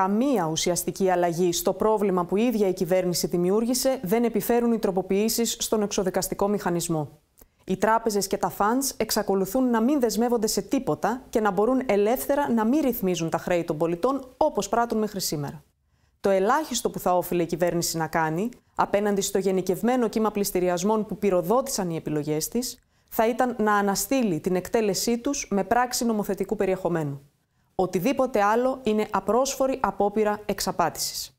καμία ουσιαστική αλλαγή στο πρόβλημα που η ίδια η κυβέρνηση δημιούργησε δεν επιφέρουν οι τροποποίησει στον εξοδικαστικό μηχανισμό. Οι τράπεζες και τα φαντς εξακολουθούν να μην δεσμεύονται σε τίποτα και να μπορούν ελεύθερα να μην ρυθμίζουν τα χρέη των πολιτών όπως πράττουν μέχρι σήμερα. Το ελάχιστο που θα όφιλε η κυβέρνηση να κάνει, απέναντι στο γενικευμένο κύμα πληστηριασμών που πυροδότησαν οι επιλογές της, θα ήταν να αναστείλει την εκτέλεσή τους με πράξη νομοθετικού περιεχομένου. Οτιδήποτε άλλο είναι απρόσφορη απόπειρα εξαπάτησης.